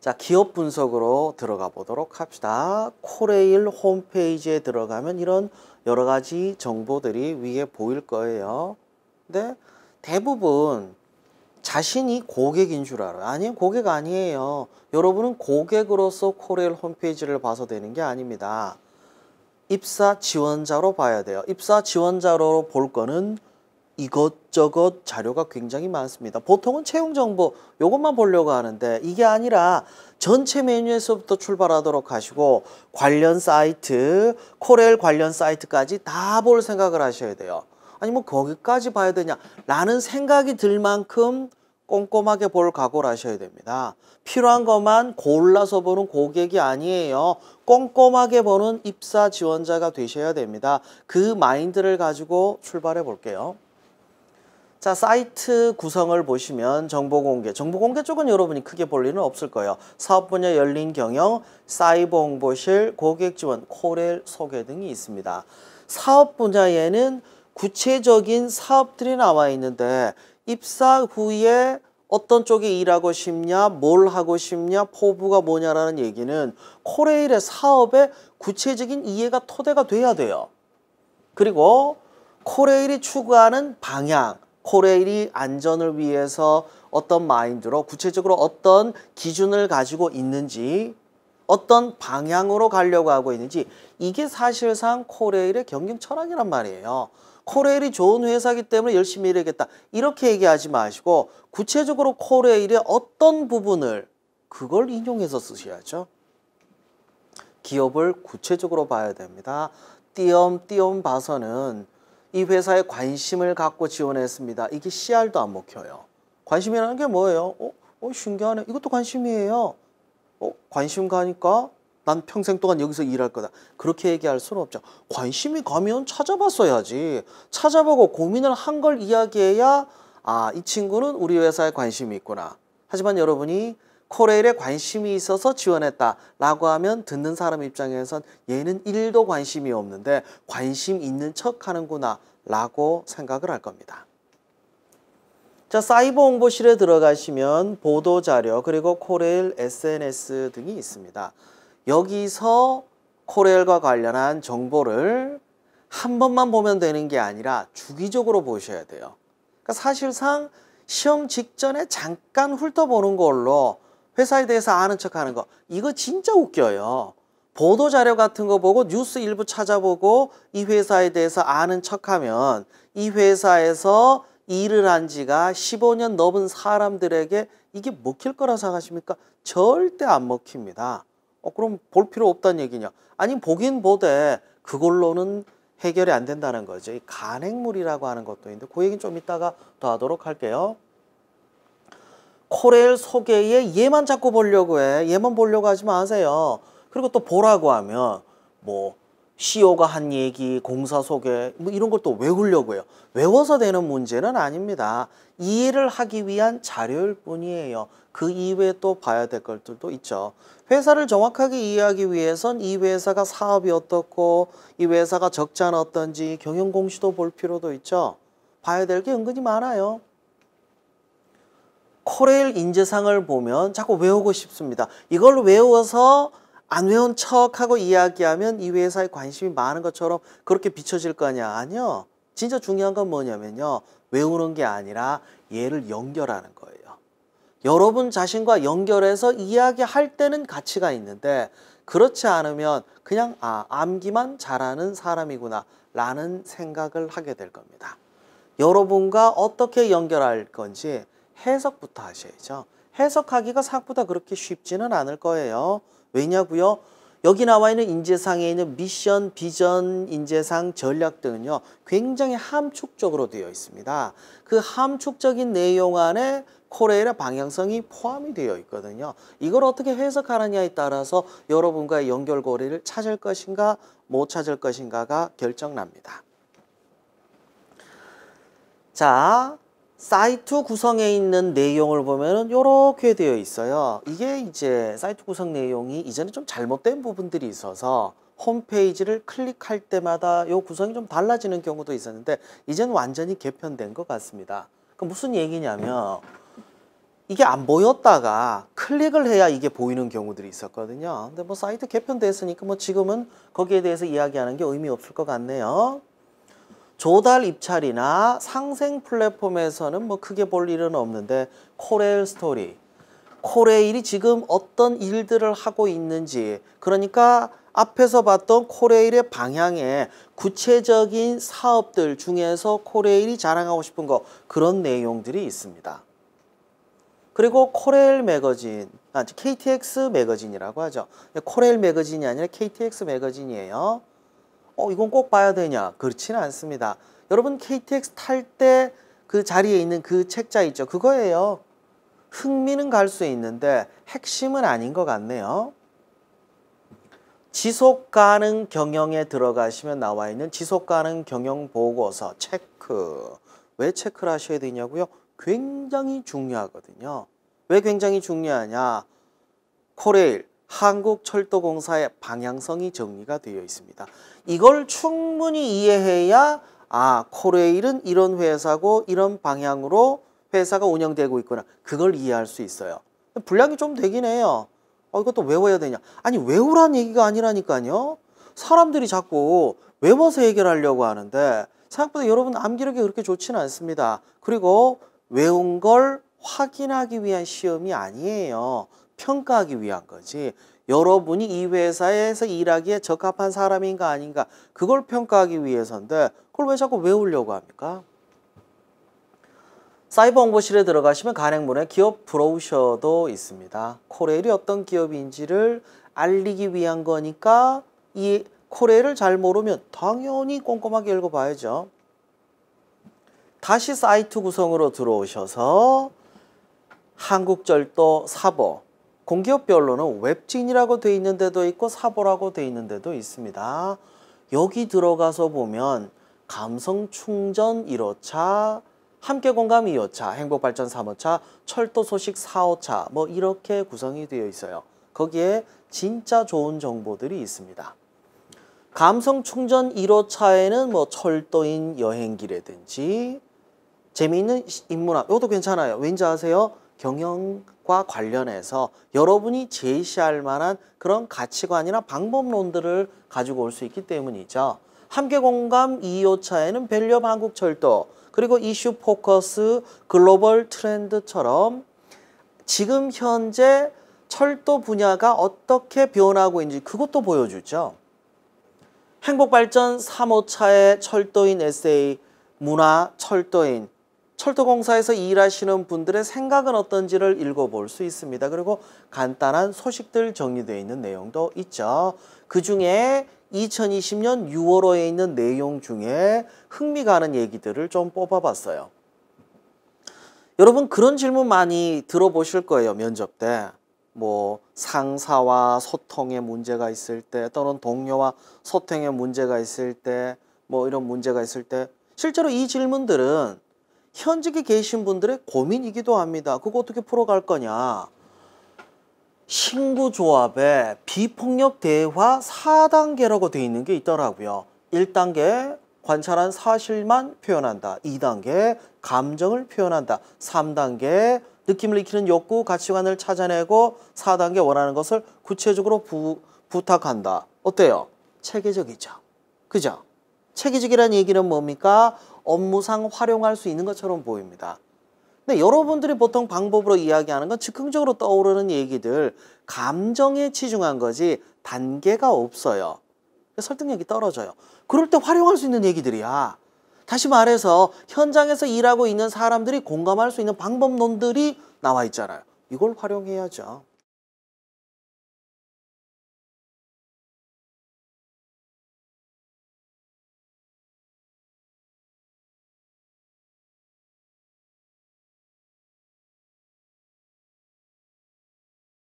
자, 기업 분석으로 들어가 보도록 합시다. 코레일 홈페이지에 들어가면 이런 여러 가지 정보들이 위에 보일 거예요. 근데 대부분 자신이 고객인 줄 알아요. 아니요, 고객 아니에요. 여러분은 고객으로서 코레일 홈페이지를 봐서 되는 게 아닙니다. 입사 지원자로 봐야 돼요. 입사 지원자로 볼 거는 이것저것 자료가 굉장히 많습니다. 보통은 채용 정보 이것만 보려고 하는데 이게 아니라 전체 메뉴에서부터 출발하도록 하시고 관련 사이트, 코렐 관련 사이트까지 다 볼 생각을 하셔야 돼요. 아니 뭐 거기까지 봐야 되냐라는 생각이 들 만큼 꼼꼼하게 볼 각오를 하셔야 됩니다. 필요한 것만 골라서 보는 고객이 아니에요. 꼼꼼하게 보는 입사 지원자가 되셔야 됩니다. 그 마인드를 가지고 출발해 볼게요. 자 사이트 구성을 보시면 정보공개, 정보공개 쪽은 여러분이 크게 볼 일은 없을 거예요. 사업 분야 열린 경영, 사이버 홍보실, 고객 지원, 코렐 소개 등이 있습니다. 사업 분야에는 구체적인 사업들이 나와 있는데 입사 후에 어떤 쪽에 일하고 싶냐, 뭘 하고 싶냐, 포부가 뭐냐라는 얘기는 코레일의 사업의 구체적인 이해가 토대가 돼야 돼요. 그리고 코레일이 추구하는 방향, 코레일이 안전을 위해서 어떤 마인드로 구체적으로 어떤 기준을 가지고 있는지 어떤 방향으로 가려고 하고 있는지 이게 사실상 코레일의 경영 철학이란 말이에요. 코레일이 좋은 회사기 때문에 열심히 일하겠다 이렇게 얘기하지 마시고 구체적으로 코레일의 어떤 부분을 그걸 인용해서 쓰셔야죠. 기업을 구체적으로 봐야 됩니다. 띄엄띄엄 봐서는 이 회사에 관심을 갖고 지원했습니다. 이게 CR도 안 먹혀요. 관심이라는 게 뭐예요? 어, 어 신기하네. 이것도 관심이에요. 어, 관심 가니까 난 평생 동안 여기서 일할 거다. 그렇게 얘기할 수는 없죠. 관심이 가면 찾아봤어야지. 찾아보고 고민을 한 걸 이야기해야 아, 이 친구는 우리 회사에 관심이 있구나. 하지만 여러분이 코레일에 관심이 있어서 지원했다라고 하면 듣는 사람 입장에선 얘는 1도 관심이 없는데 관심 있는 척 하는구나 라고 생각을 할 겁니다. 자, 사이버 홍보실에 들어가시면 보도자료 그리고 코레일 SNS 등이 있습니다. 여기서 코레일과 관련한 정보를 한 번만 보면 되는 게 아니라 주기적으로 보셔야 돼요. 그러니까 사실상 시험 직전에 잠깐 훑어보는 걸로 회사에 대해서 아는 척하는 거 이거 진짜 웃겨요. 보도 자료 같은 거 보고 뉴스 일부 찾아보고 이 회사에 대해서 아는 척하면 이 회사에서 일을 한 지가 15년 넘은 사람들에게 이게 먹힐 거라 생각하십니까? 절대 안 먹힙니다. 어, 그럼 볼 필요 없다는 얘기냐? 아니 보긴 보되 그걸로는 해결이 안 된다는 거죠. 이 간행물이라고 하는 것도 있는데 그 얘기는 좀 이따가 더 하도록 할게요. 코렐 소개에 얘만 자꾸 보려고 해. 얘만 보려고 하지 마세요. 그리고 또 보라고 하면 뭐 CEO가 한 얘기, 공사 소개 뭐 이런 걸 또 외우려고 해요. 외워서 되는 문제는 아닙니다. 이해를 하기 위한 자료일 뿐이에요. 그 이외에 또 봐야 될 것들도 있죠. 회사를 정확하게 이해하기 위해선 이 회사가 사업이 어떻고 이 회사가 적자는 어떤지 경영 공시도 볼 필요도 있죠. 봐야 될 게 은근히 많아요. 코레일 인재상을 보면 자꾸 외우고 싶습니다. 이걸 외워서 안 외운 척하고 이야기하면 이 회사에 관심이 많은 것처럼 그렇게 비춰질 거냐? 아니요. 진짜 중요한 건 뭐냐면요. 외우는 게 아니라 얘를 연결하는 거예요. 여러분 자신과 연결해서 이야기할 때는 가치가 있는데 그렇지 않으면 그냥 아 암기만 잘하는 사람이구나 라는 생각을 하게 될 겁니다. 여러분과 어떻게 연결할 건지 해석부터 하셔야죠. 해석하기가 생각보다 그렇게 쉽지는 않을 거예요. 왜냐고요? 여기 나와 있는 인재상에 있는 미션, 비전, 인재상, 전략 등은요. 굉장히 함축적으로 되어 있습니다. 그 함축적인 내용 안에 코레일의 방향성이 포함이 되어 있거든요. 이걸 어떻게 해석하느냐에 따라서 여러분과의 연결고리를 찾을 것인가 못 찾을 것인가가 결정납니다. 자, 사이트 구성에 있는 내용을 보면 이렇게 되어 있어요. 이게 이제 사이트 구성 내용이 이전에 좀 잘못된 부분들이 있어서 홈페이지를 클릭할 때마다 이 구성이 좀 달라지는 경우도 있었는데 이제는 완전히 개편된 것 같습니다. 그 무슨 얘기냐면 이게 안 보였다가 클릭을 해야 이게 보이는 경우들이 있었거든요. 근데 뭐 사이트 개편됐으니까 뭐 지금은 거기에 대해서 이야기하는 게 의미 없을 것 같네요. 조달 입찰이나 상생 플랫폼에서는 뭐 크게 볼 일은 없는데 코레일 스토리 코레일이 지금 어떤 일들을 하고 있는지 그러니까 앞에서 봤던 코레일의 방향에 구체적인 사업들 중에서 코레일이 자랑하고 싶은 거 그런 내용들이 있습니다. 그리고 코레일 매거진, 아, KTX 매거진이라고 하죠. 코레일 매거진이 아니라 KTX 매거진이에요. 어, 이건 꼭 봐야 되냐? 그렇지는 않습니다. 여러분 KTX 탈 때 그 자리에 있는 그 책자 있죠? 그거예요. 흥미는 갈 수 있는데 핵심은 아닌 것 같네요. 지속 가능 경영에 들어가시면 나와 있는 지속 가능 경영 보고서 체크. 왜 체크를 하셔야 되냐고요? 굉장히 중요하거든요. 왜 굉장히 중요하냐? 코레일 한국철도공사의 방향성이 정리가 되어 있습니다. 이걸 충분히 이해해야 아 코레일은 이런 회사고 이런 방향으로 회사가 운영되고 있구나. 그걸 이해할 수 있어요. 분량이 좀 되긴 해요. 어, 이것도 외워야 되냐. 아니 외우란 얘기가 아니라니까요. 사람들이 자꾸 외워서 해결하려고 하는데 생각보다 여러분 암기력이 그렇게 좋지는 않습니다. 그리고 외운 걸 확인하기 위한 시험이 아니에요. 평가하기 위한 거지 여러분이 이 회사에서 일하기에 적합한 사람인가 아닌가 그걸 평가하기 위해서인데 그걸 왜 자꾸 외우려고 합니까? 사이버 홍보실에 들어가시면 간행문에 기업 브로셔도 있습니다. 코레일이 어떤 기업인지를 알리기 위한 거니까 이 코레일을 잘 모르면 당연히 꼼꼼하게 읽어봐야죠. 다시 사이트 구성으로 들어오셔서 한국절도 사법 공기업별로는 웹진이라고 돼 있는 데도 있고 사보라고 돼 있는 데도 있습니다. 여기 들어가서 보면 감성충전 1호차, 함께공감 2호차, 행복발전 3호차, 철도 소식 4호차 뭐 이렇게 구성이 되어 있어요. 거기에 진짜 좋은 정보들이 있습니다. 감성충전 1호차에는 뭐 철도인 여행기라든지 재미있는 인문학 이것도 괜찮아요. 왠지 아세요? 경영과 관련해서 여러분이 제시할 만한 그런 가치관이나 방법론들을 가지고 올 수 있기 때문이죠. 함께공감 2호차에는 벨리업 한국철도 그리고 이슈 포커스 글로벌 트렌드처럼 지금 현재 철도 분야가 어떻게 변하고 있는지 그것도 보여주죠. 행복발전 3호차의 철도인 에세이 문화 철도인 철도공사에서 일하시는 분들의 생각은 어떤지를 읽어볼 수 있습니다. 그리고 간단한 소식들 정리되어 있는 내용도 있죠. 그중에 2020년 6월호에 있는 내용 중에 흥미가는 얘기들을 좀 뽑아봤어요. 여러분 그런 질문 많이 들어보실 거예요. 면접 때. 뭐 상사와 소통에 문제가 있을 때 또는 동료와 소통에 문제가 있을 때뭐 이런 문제가 있을 때 실제로 이 질문들은 현직에 계신 분들의 고민이기도 합니다. 그거 어떻게 풀어갈 거냐. 신구조합에 비폭력 대화 4단계라고 되어 있는 게 있더라고요. 1단계 관찰한 사실만 표현한다. 2단계 감정을 표현한다. 3단계 느낌을 익히는 욕구, 가치관을 찾아내고 4단계 원하는 것을 구체적으로 부, 부탁한다. 어때요? 체계적이죠. 그죠? 체계적이라는 얘기는 뭡니까? 업무상 활용할 수 있는 것처럼 보입니다. 근데 여러분들이 보통 방법으로 이야기하는 건 즉흥적으로 떠오르는 얘기들, 감정에 치중한 거지 단계가 없어요. 설득력이 떨어져요. 그럴 때 활용할 수 있는 얘기들이야. 다시 말해서 현장에서 일하고 있는 사람들이 공감할 수 있는 방법론들이 나와 있잖아요. 이걸 활용해야죠.